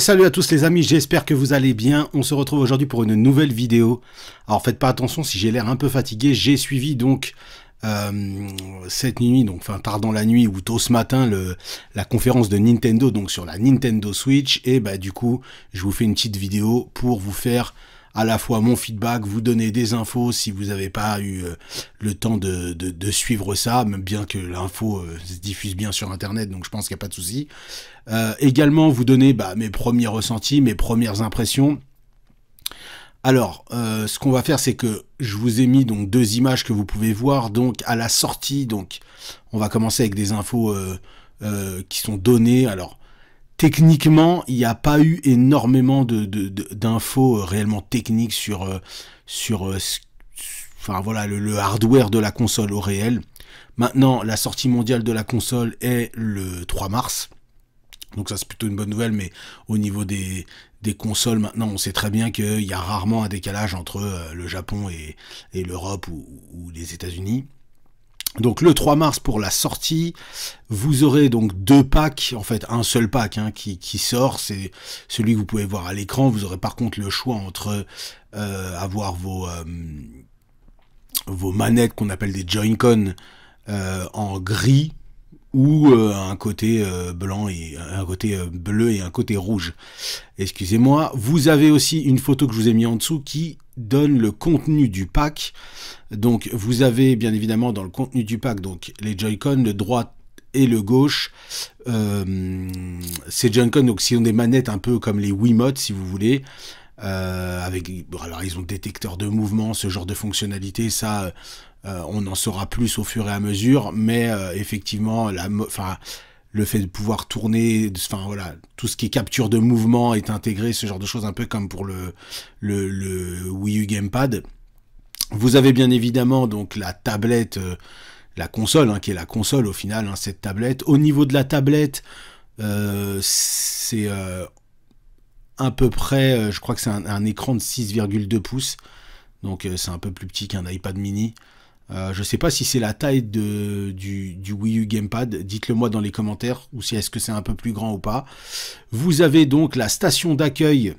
salut à tous les amis, j'espère que vous allez bien. On se retrouve aujourd'hui pour une nouvelle vidéo. Alors faites pas attention si j'ai l'air un peu fatigué, j'ai suivi donc euh, cette nuit, donc enfin tard dans la nuit ou tôt ce matin, le, la conférence de Nintendo donc sur la Nintendo Switch et bah du coup je vous fais une petite vidéo pour vous faire à la fois mon feedback, vous donner des infos si vous n'avez pas eu euh, le temps de, suivre ça, même bien que l'info euh, se diffuse bien sur Internet, donc je pense qu'il n'y a pas de souci. Euh, également, vous donner bah, mes premiers ressentis, mes premières impressions. Alors, ce qu'on va faire, c'est que je vous ai mis donc deux images que vous pouvez voir donc à la sortie. Donc, on va commencer avec des infos qui sont données. Alors, techniquement, il n'y a pas eu énormément d'infos de, euh, réellement techniques sur, euh, sur euh, enfin, voilà, le, hardware de la console au réel. Maintenant, la sortie mondiale de la console est le 3 mars. Donc ça c'est plutôt une bonne nouvelle, mais au niveau des, des consoles maintenant, on sait très bien qu'il y a rarement un décalage entre le Japon et, l'Europe ou, ou, les États-Unis. Donc le 3 mars pour la sortie, vous aurez donc deux packs, en fait un seul pack hein, qui, sort, c'est celui que vous pouvez voir à l'écran. Vous aurez par contre le choix entre euh, avoir vos, euh, vos manettes qu'on appelle des Joy-Con euh, en gris, ou euh, un côté euh, blanc et un côté euh, bleu et un côté rouge. Excusez-moi. Vous avez aussi une photo que je vous ai mis en dessous qui donne le contenu du pack. Donc vous avez bien évidemment dans le contenu du pack donc les Joy-Con, le droit et le gauche. ces Joy-Con donc si on des manettes un peu comme les Wiimote si vous voulez. Euh, avec, alors ils ont détecteur de mouvement, ce genre de fonctionnalité, ça, euh, euh, on en saura plus au fur et à mesure. Mais euh, effectivement, la, enfin, le fait de pouvoir tourner, enfin voilà, tout ce qui est capture de mouvement est intégré, ce genre de choses, un peu comme pour le, le, le Wii U Gamepad. Vous avez bien évidemment donc la tablette, la console, hein, qui est la console au final, hein, cette tablette. Au niveau de la tablette, euh, c'est euh, à peu près, euh, je crois que c'est un, écran de 6,2 pouces. Donc euh, c'est un peu plus petit qu'un iPad mini. Euh, je ne sais pas si c'est la taille de, du, Wii U Gamepad, dites-le moi dans les commentaires, ou si est-ce que c'est un peu plus grand ou pas. Vous avez donc la station d'accueil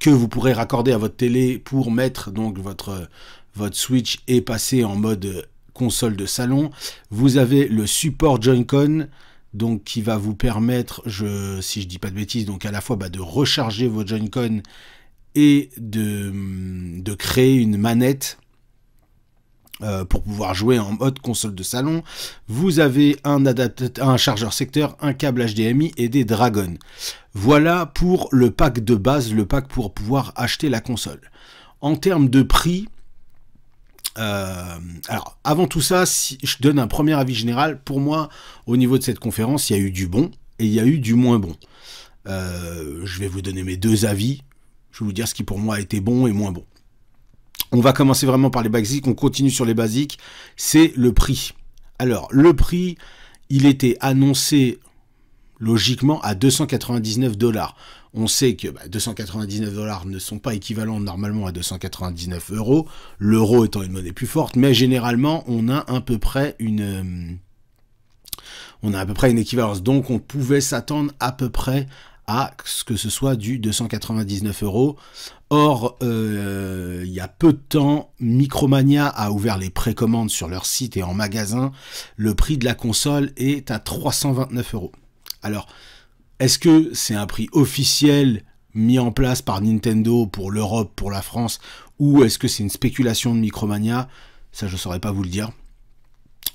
que vous pourrez raccorder à votre télé pour mettre donc votre, votre Switch et passer en mode console de salon. Vous avez le support Joy-Con, donc qui va vous permettre, je, si je dis pas de bêtises, donc à la fois bah, de recharger votre Joy-Con et de, hum, de, créer une manette euh, pour pouvoir jouer en mode console de salon. Vous avez un, un chargeur secteur, un câble HDMI et des Dragons. Voilà pour le pack de base, le pack pour pouvoir acheter la console. En termes de prix, euh, alors, avant tout ça, si je donne un premier avis général, pour moi, au niveau de cette conférence, il y a eu du bon et il y a eu du moins bon. Euh, je vais vous donner mes deux avis. Je vais vous dire ce qui pour moi a été bon et moins bon. On va commencer vraiment par les basiques. On continue sur les basiques. C'est le prix. Alors, le prix, il était annoncé logiquement à 299 dollars. On sait que 299 bah, dollars ne sont pas équivalents normalement à 299 euros, l'euro étant une monnaie plus forte, mais généralement on a à peu près une, euh, on a à peu près une équivalence. Donc on pouvait s'attendre à peu près à ce que ce soit du 299 euros. Or, euh, il y a peu de temps, Micromania a ouvert les précommandes sur leur site et en magasin. Le prix de la console est à 329 euros. Alors, est-ce que c'est un prix officiel mis en place par Nintendo pour l'Europe, pour la France, ou est-ce que c'est une spéculation de Micromania Ça, je ne saurais pas vous le dire.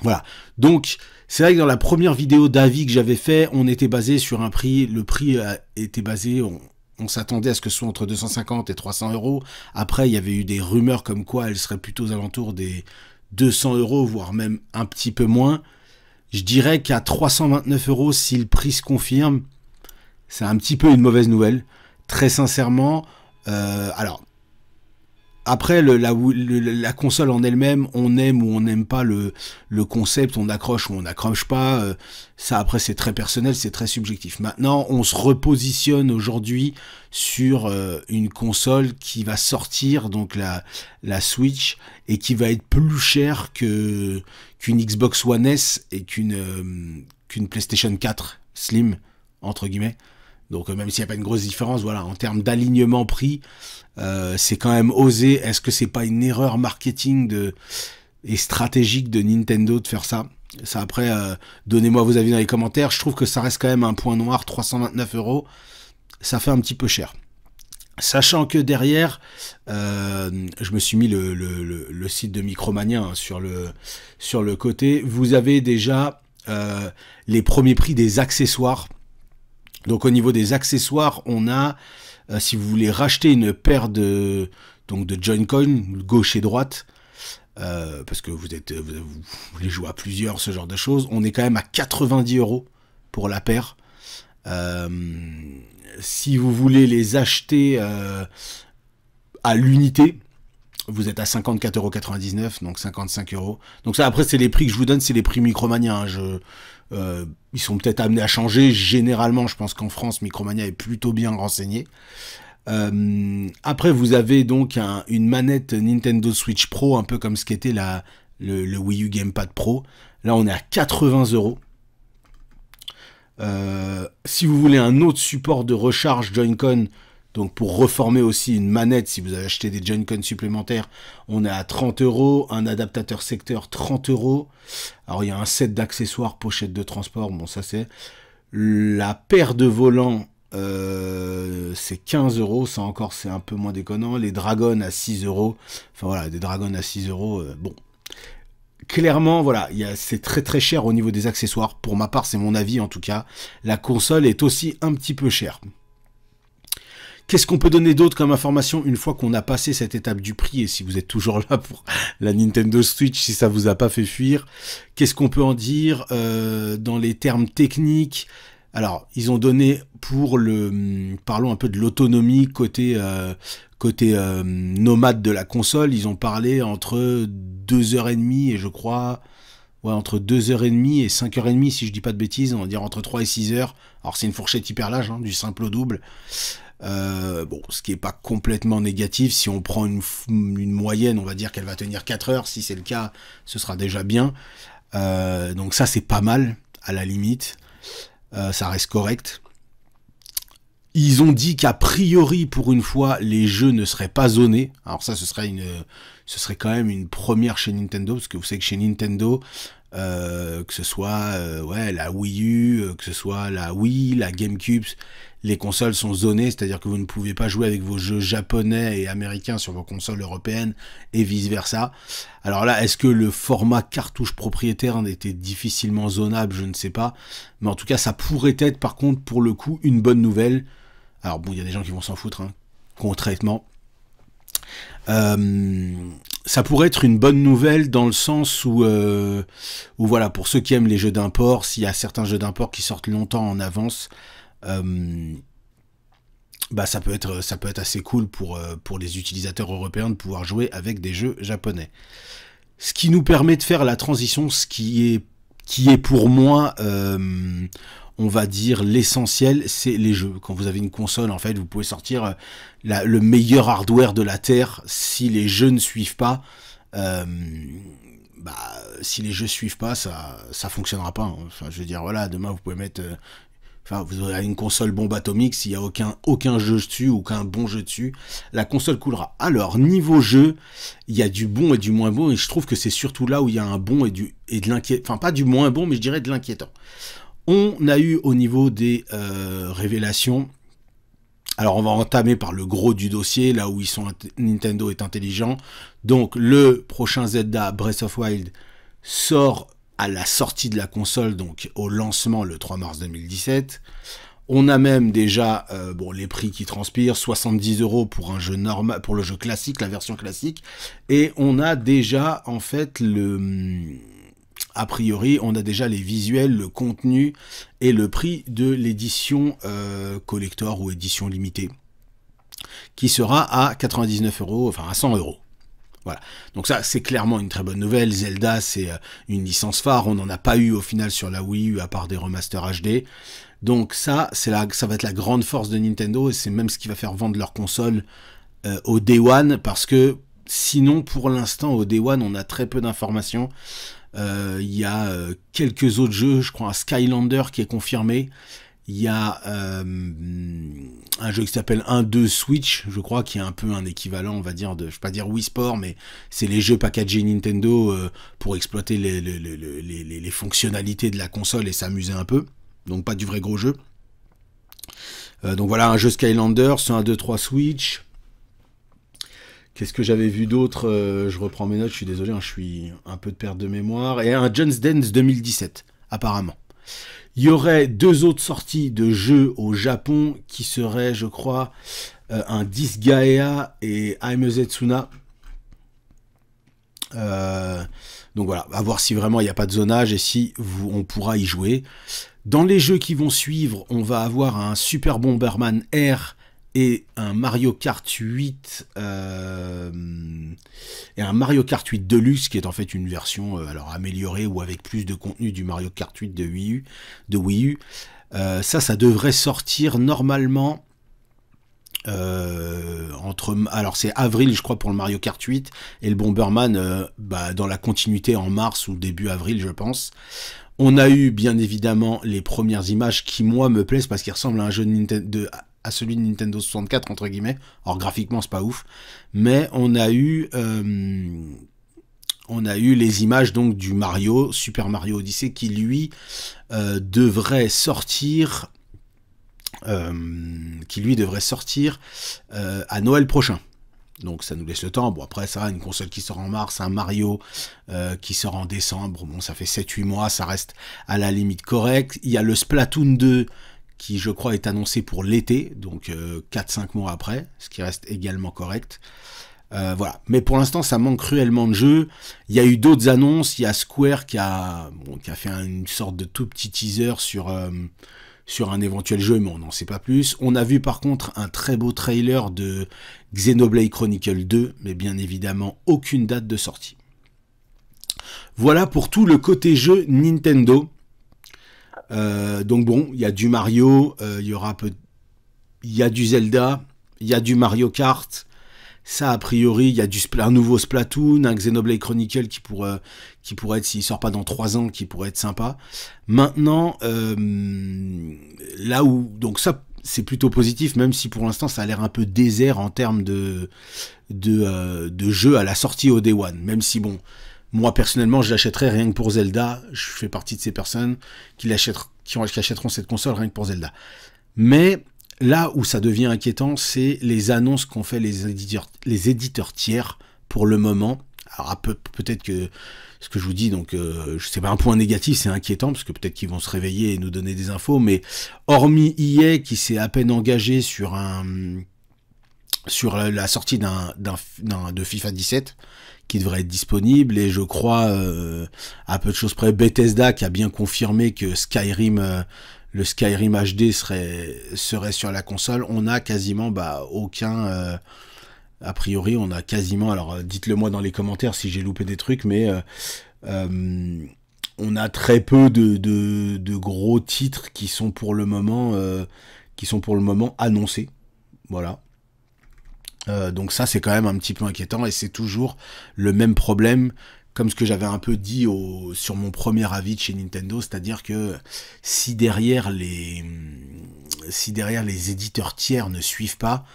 Voilà. Donc, c'est vrai que dans la première vidéo d'avis que j'avais fait, on était basé sur un prix. Le prix était basé. On, s'attendait à ce que ce soit entre 250 et 300 euros. Après, il y avait eu des rumeurs comme quoi elle serait plutôt aux alentours des 200 euros, voire même un petit peu moins. Je dirais qu'à 329 euros, si le prix se confirme, c'est un petit peu une mauvaise nouvelle. Très sincèrement, euh, alors, après, la, console en elle-même, on aime ou on n'aime pas le, concept, on accroche ou on n'accroche pas. Euh, ça, après, c'est très personnel, c'est très subjectif. Maintenant, on se repositionne aujourd'hui sur euh, une console qui va sortir, donc la, la Switch, et qui va être plus chère que qu'une Xbox One S et qu'une qu'une PlayStation 4 Slim, entre guillemets. Donc euh, même s'il n'y a pas une grosse différence, voilà, en termes d'alignement prix, euh, c'est quand même osé. Est-ce que c'est pas une erreur marketing et stratégique de Nintendo de faire ça Ça après, euh, donnez-moi vos avis dans les commentaires. Je trouve que ça reste quand même un point noir, 329 euros, ça fait un petit peu cher. Sachant que derrière, je me suis mis le, site de Micromania hein, sur, le, sur le côté, vous avez déjà les premiers prix des accessoires donc au niveau des accessoires, on a, euh, si vous voulez racheter une paire de, donc de gauche et droite, euh, parce que vous, êtes, vous, voulez jouer à plusieurs, ce genre de choses, on est quand même à 90 euros pour la paire. Euh, si vous voulez les acheter à l'unité, vous êtes à euros, donc 55 euros. Donc ça, après, c'est les prix que je vous donne, c'est les prix Micromania. Hein. Je, euh, ils sont peut-être amenés à changer. Généralement, je pense qu'en France, Micromania est plutôt bien renseigné. Euh, après, vous avez donc une manette Nintendo Switch Pro, un peu comme ce qu'était le, le, Wii U Gamepad Pro. Là, on est à 80 euros. Euh, si vous voulez un autre support de recharge Joy-Con, donc pour reformer aussi une manette, si vous avez acheté des Joy-Con supplémentaires, on est à 30 euros, un adaptateur secteur 30 euros. Alors il y a un set d'accessoires, pochette de transport, bon ça c'est. La paire de volants, euh, c'est 15 euros, ça encore c'est un peu moins déconnant. Les dragons à 6 euros, enfin voilà, des dragons à 6 euros, euh, bon. Clairement, voilà, c'est très très cher au niveau des accessoires. Pour ma part, c'est mon avis en tout cas. La console est aussi un petit peu chère. Qu'est-ce qu'on peut donner d'autre comme information une fois qu'on a passé cette étape du prix et si vous êtes toujours là pour la Nintendo Switch, si ça vous a pas fait fuir Qu'est-ce qu'on peut en dire euh, dans les termes techniques alors, ils ont donné pour le... Hmm, parlons un peu de l'autonomie côté, euh, côté euh, hmm, nomade de la console. Ils ont parlé entre 2h30 et je crois... Ouais, entre 2h30 et 5h30, si je dis pas de bêtises, on va dire entre 3 et 6h. Alors c'est une fourchette hyper large, hein, du simple au double. Euh, bon, ce qui n'est pas complètement négatif, si on prend une, moyenne, on va dire qu'elle va tenir 4 heures, si c'est le cas, ce sera déjà bien. Euh, donc ça c'est pas mal, à la limite, euh, ça reste correct. Ils ont dit qu'a priori, pour une fois, les jeux ne seraient pas zonés. Alors ça, ce serait une, ce serait quand même une première chez Nintendo, parce que vous savez que chez Nintendo, euh, que ce soit euh, ouais, la Wii U, euh, que ce soit la Wii, la GameCube, les consoles sont zonées, c'est-à-dire que vous ne pouvez pas jouer avec vos jeux japonais et américains sur vos consoles européennes et vice-versa. Alors là, est-ce que le format cartouche propriétaire était difficilement zonable Je ne sais pas. Mais en tout cas, ça pourrait être par contre pour le coup une bonne nouvelle. Alors bon, il y a des gens qui vont s'en foutre, hein, concrètement. Euh, ça pourrait être une bonne nouvelle dans le sens euh, où, voilà, pour ceux qui aiment les jeux d'import, s'il y a certains jeux d'import qui sortent longtemps en avance, euh, bah ça peut être ça peut être assez cool pour, pour les utilisateurs européens de pouvoir jouer avec des jeux japonais. Ce qui nous permet de faire la transition, ce qui est qui est pour moi on va dire, l'essentiel, c'est les jeux. Quand vous avez une console, en fait, vous pouvez sortir euh, le meilleur hardware de la Terre si les jeux ne suivent pas. Euh, bah, si les jeux suivent pas, ça, ça fonctionnera pas. Hein. Enfin, je veux dire, voilà, demain vous pouvez mettre, euh, enfin, vous aurez une console bombe atomique s'il n'y a aucun, aucun jeu dessus, aucun bon jeu dessus, la console coulera. Alors niveau jeu, il y a du bon et du moins bon, et je trouve que c'est surtout là où il y a un bon et du et de l'inquiétant, enfin pas du moins bon, mais je dirais de l'inquiétant. On a eu au niveau des euh, révélations. Alors on va entamer par le gros du dossier, là où Nintendo est intelligent. Donc le prochain Zelda Breath of Wild sort à la sortie de la console, donc au lancement le 3 mars 2017. On a même déjà euh, bon, les prix qui transpirent, 70 euros pour un jeu normal, pour le jeu classique, la version classique, et on a déjà en fait le a priori, on a déjà les visuels, le contenu et le prix de l'édition euh, collector ou édition limitée, qui sera à 99 euros, enfin à 100 euros. Voilà. Donc ça, c'est clairement une très bonne nouvelle. Zelda, c'est euh, une licence phare. On n'en a pas eu au final sur la Wii U à part des remasters HD. Donc ça, c'est ça va être la grande force de Nintendo et c'est même ce qui va faire vendre leur console euh, au Day One parce que sinon, pour l'instant, au Day One, on a très peu d'informations. Euh, il y a euh, quelques autres jeux, je crois un Skylander qui est confirmé. Il y a euh, un jeu qui s'appelle 1-2 Switch, je crois, qui est un peu un équivalent, on va dire, de, je ne vais pas dire Wii Sport, mais c'est les jeux packagés Nintendo pour exploiter les, fonctionnalités de la console et s'amuser un peu. Donc pas du vrai gros jeu. donc voilà, un jeu Skylander, sur 1, 2, 3 Switch. Qu'est-ce que j'avais vu d'autre euh, Je reprends mes notes, je suis désolé, hein, je suis un peu de perte de mémoire. Et un John's Dance 2017, apparemment. Il y aurait deux autres sorties de jeux au Japon qui seraient, je crois, euh, un Disgaea et Aimezetsuna. Euh, donc voilà, à voir si vraiment il n'y a pas de zonage et si on pourra y jouer. Dans les jeux qui vont suivre, on va avoir un Super Bomberman R et un Mario Kart 8 euh, et un Mario Kart 8 Deluxe qui est en fait une version euh, alors améliorée ou avec plus de contenu du Mario Kart 8 de Wii U. De Wii euh, ça, ça devrait sortir normalement entre alors c'est avril je crois pour le Mario Kart 8 et le Bomberman bah, dans la continuité en mars ou début avril je pense. On a eu bien évidemment les premières images qui moi me plaisent parce qu'ils ressemblent à un jeu de Nintendo, à celui de Nintendo 64 entre guillemets. Or graphiquement c'est pas ouf, mais on a eu euh, on a eu les images donc du Mario Super Mario Odyssey qui lui euh, devrait sortir euh, qui lui devrait sortir à Noël prochain. Donc ça nous laisse le temps. Bon après ça, une console qui sort en mars, un Mario qui sort en décembre, bon ça fait 7-8 mois, ça reste à la limite correct. Il y a le Splatoon 2 qui je crois est annoncé pour l'été, donc 4-5 euh, mois après, ce qui reste également correct. Euh, voilà. Mais pour l'instant, ça manque cruellement de jeu. Il y a eu d'autres annonces. Il y a Square qui a, a fait une sorte de tout petit teaser sur, euh, sur un éventuel jeu, mais on n'en sait pas plus. On a vu par contre un très beau trailer de Xenoblade Chronicle 2, mais bien évidemment aucune date de sortie. Voilà pour tout le côté jeu Nintendo. Euh, donc bon, il y a du Mario, euh, il y aura peu, il y a du Zelda, il y a du Mario Kart. Ça, a priori, il y a du, un nouveau Splatoon, un Xenoblade Chronicle qui pourrait, qui pourrait être, s'il sort pas dans 3 ans, qui pourrait être sympa. Maintenant, euh, là où, donc ça, c'est plutôt positif, même si pour l'instant ça a l'air un peu désert en termes de, de, de jeu à la sortie au Day One. Même si bon, moi, personnellement, je l'achèterai rien que pour Zelda. Je fais partie de ces personnes qui, achèteront, qui cette console rien que pour Zelda. Mais là où ça devient inquiétant, c'est les annonces qu'ont fait les éditeurs, les éditeurs tiers pour le moment. Alors peut-être que ce que je vous dis, donc euh, c'est pas un point négatif, c'est inquiétant parce que peut-être qu'ils vont se réveiller et nous donner des infos, mais hormis EA qui s'est à peine engagé sur un sur la sortie d'un, d'un, de FIFA 17 qui devrait être disponible et je crois euh, à peu de choses près Bethesda qui a bien confirmé que Skyrim euh, le Skyrim HD serait serait sur la console on a quasiment bah aucun euh, a priori on a quasiment alors dites-le moi dans les commentaires si j'ai loupé des trucs mais on a très peu de, de, gros titres qui sont pour le moment qui sont pour le moment annoncés voilà euh, donc ça, c'est quand même un petit peu inquiétant et c'est toujours le même problème comme ce que j'avais un peu dit sur mon premier avis de chez Nintendo, c'est-à-dire que si derrière les si derrière les éditeurs tiers ne suivent pas,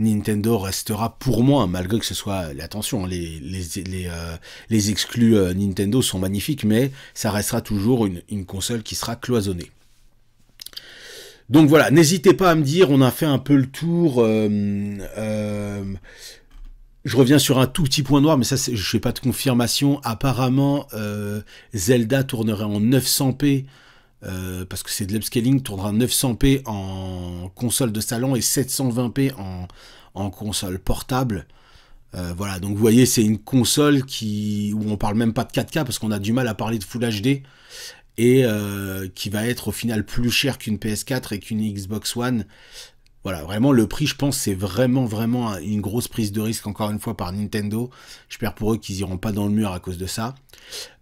Nintendo restera pour moi, malgré que ce soit, attention, les, les, les, euh, les exclus euh, Nintendo sont magnifiques, mais ça restera toujours une, une console qui sera cloisonnée. Donc voilà, n'hésitez pas à me dire, on a fait un peu le tour. Euh, euh, je reviens sur un tout petit point noir, mais ça, je ne fais pas de confirmation. Apparemment, euh, Zelda tournerait en 900p. parce que c'est de l'upscaling, tournera 900p en console de salon et 720p en, console portable. voilà, donc vous voyez, c'est une console qui, où on parle même pas de 4K parce qu'on a du mal à parler de Full HD et euh, qui va être au final plus cher qu'une PS4 et qu'une Xbox One. Voilà, vraiment le prix, je pense, c'est vraiment vraiment une grosse prise de risque encore une fois par Nintendo. J'espère pour eux qu'ils iront pas dans le mur à cause de ça.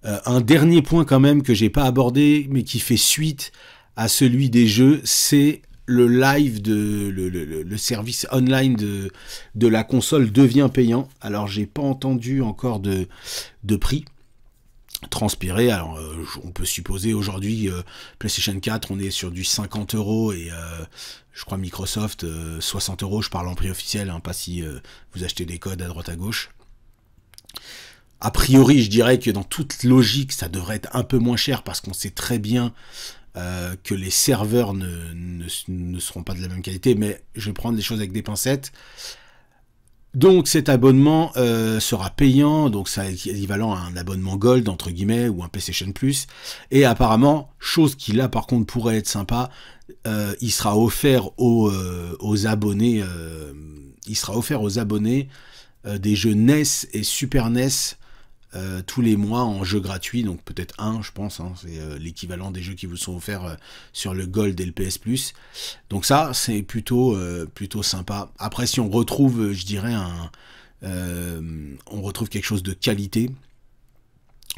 Euh, un dernier point quand même que j'ai pas abordé, mais qui fait suite à celui des jeux, c'est le live de le, service online de, de la console devient payant. Alors j'ai pas entendu encore de, de prix transpirer. Alors, euh, on peut supposer aujourd'hui euh, PlayStation 4, on est sur du 50 euros et euh, je crois Microsoft 60 euros. Je parle en prix officiel, hein, pas si vous achetez des codes à droite à gauche. A priori, je dirais que dans toute logique, ça devrait être un peu moins cher parce qu'on sait très bien que les serveurs ne, ne, ne seront pas de la même qualité. Mais je vais prendre les choses avec des pincettes. Donc cet abonnement euh, sera payant, donc ça est équivalent à un abonnement Gold entre guillemets ou un PlayStation Plus. Et apparemment, chose qui là par contre pourrait être sympa, euh, il sera offert aux, euh, aux abonnés, il sera offert aux abonnés des jeux NES et Super NES euh, tous les mois en jeu gratuit, donc peut-être un, je pense. Hein, c'est euh, l'équivalent des jeux qui vous sont offerts euh, sur le Gold et le PS Plus. Donc ça, c'est plutôt, plutôt sympa. Après, si on retrouve, je dirais, un, on retrouve quelque chose de qualité,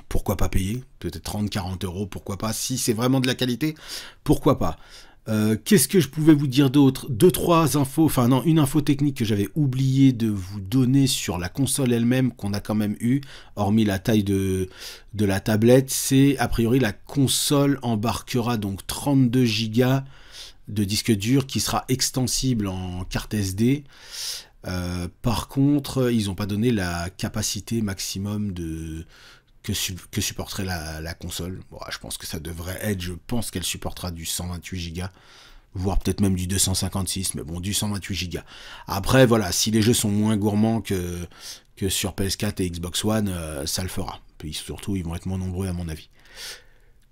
pourquoi pas payer Peut-être 30, 40 euros, pourquoi pas Si c'est vraiment de la qualité, pourquoi pas euh, qu'est-ce que je pouvais vous dire d'autre Deux, trois infos, enfin non, une info technique que j'avais oublié de vous donner sur la console elle-même qu'on a quand même eu, hormis la taille de, de la tablette, c'est a priori la console embarquera donc 32 Go de disque dur qui sera extensible en carte SD. Euh, par contre, ils n'ont pas donné la capacité maximum de, que, supporterait la, console. je pense que ça devrait être, je pense qu'elle supportera du 128 Go voire peut-être même du 256, mais bon, du 128 Go. Après, voilà, si les jeux sont moins gourmands que, que sur PS4 et Xbox One, euh, ça le fera. Puis surtout, ils vont être moins nombreux à mon avis.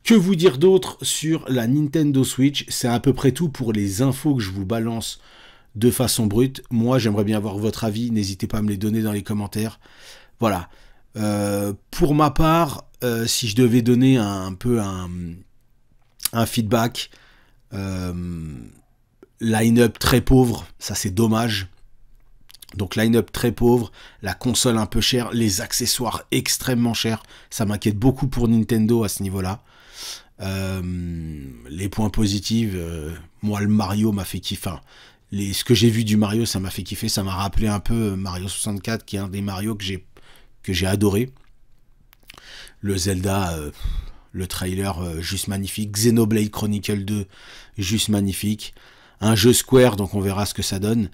Que vous dire d'autre sur la Nintendo Switch C'est à peu près tout pour les infos que je vous balance de façon brute. Moi, j'aimerais bien avoir votre avis. N'hésitez pas à me les donner dans les commentaires. Voilà. Euh, pour ma part, euh, si je devais donner un, peu un, feedback, euh, line-up très pauvre, ça c'est dommage. Donc line-up très pauvre, la console un peu chère, les accessoires extrêmement chers, ça m'inquiète beaucoup pour Nintendo à ce niveau-là. les points positifs, moi le Mario m'a fait kiffer. ce que j'ai vu du Mario, ça m'a fait kiffer, ça m'a rappelé un peu Mario 64, qui est un des Mario que j'ai que j'ai adoré. Le Zelda, euh, le trailer euh, juste magnifique. Xenoblade Chronicle 2, juste magnifique. Un jeu Square, donc on verra ce que ça donne.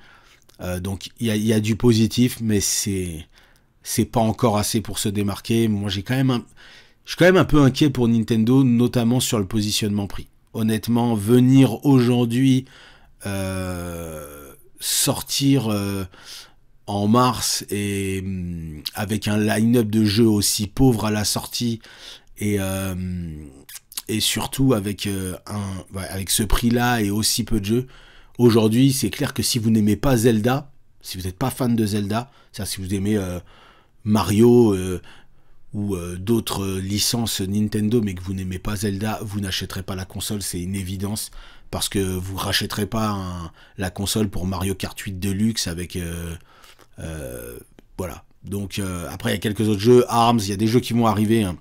Euh, donc il y, a, du positif, mais c'est c'est pas encore assez pour se démarquer. Moi, j'ai quand même un, je suis quand même un peu inquiet pour Nintendo, notamment sur le positionnement prix. Honnêtement, venir aujourd'hui sortir en mars et hum, avec un line-up de jeux aussi pauvre à la sortie et, hum, et surtout avec, euh, un, avec ce prix-là et aussi peu de jeux, aujourd'hui c'est clair que si vous n'aimez pas Zelda, si vous n'êtes pas fan de Zelda, c'est-à-dire si vous aimez euh, Mario euh, ou d'autres licences Nintendo mais que vous n'aimez pas Zelda, vous n'achèterez pas la console, c'est une évidence parce que vous rachèterez pas la console pour Mario Kart 8 Deluxe avec... Euh, voilà. Donc euh, après, il y a quelques autres jeux, Arms, il y a des jeux qui vont arriver. Hein.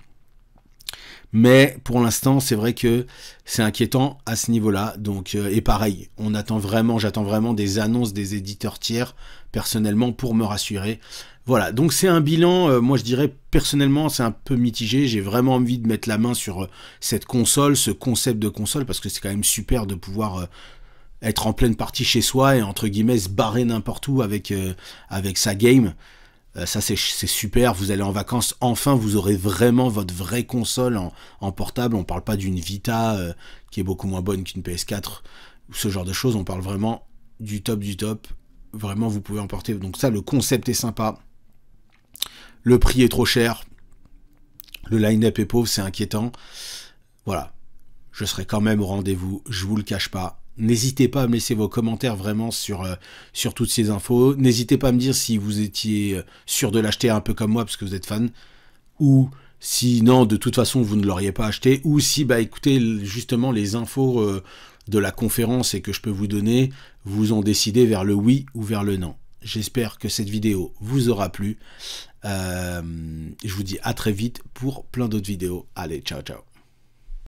Mais pour l'instant, c'est vrai que c'est inquiétant à ce niveau-là. Donc, euh, et pareil, on attend vraiment, j'attends vraiment des annonces des éditeurs tiers personnellement pour me rassurer. Voilà, donc c'est un bilan, moi je dirais personnellement c'est un peu mitigé, j'ai vraiment envie de mettre la main sur cette console, ce concept de console, parce que c'est quand même super de pouvoir être en pleine partie chez soi et entre guillemets se barrer n'importe où avec, euh, avec sa game. Euh, ça c'est super, vous allez en vacances, enfin vous aurez vraiment votre vraie console en, portable, on parle pas d'une Vita euh, qui est beaucoup moins bonne qu'une PS4 ou ce genre de choses, on parle vraiment du top du top, vraiment vous pouvez emporter, donc ça le concept est sympa, le prix est trop cher, le line-up est pauvre, c'est inquiétant, voilà, je serai quand même au rendez-vous, je vous le cache pas, N'hésitez pas à me laisser vos commentaires vraiment sur, euh, sur toutes ces infos. N'hésitez pas à me dire si vous étiez euh, sûr de l'acheter un peu comme moi parce que vous êtes fan. Ou si non, de toute façon, vous ne l'auriez pas acheté. Ou si, bah écoutez, justement, les infos euh, de la conférence et que je peux vous donner vous ont décidé vers le oui ou vers le non. J'espère que cette vidéo vous aura plu. je vous dis à très vite pour plein d'autres vidéos. Allez, ciao ciao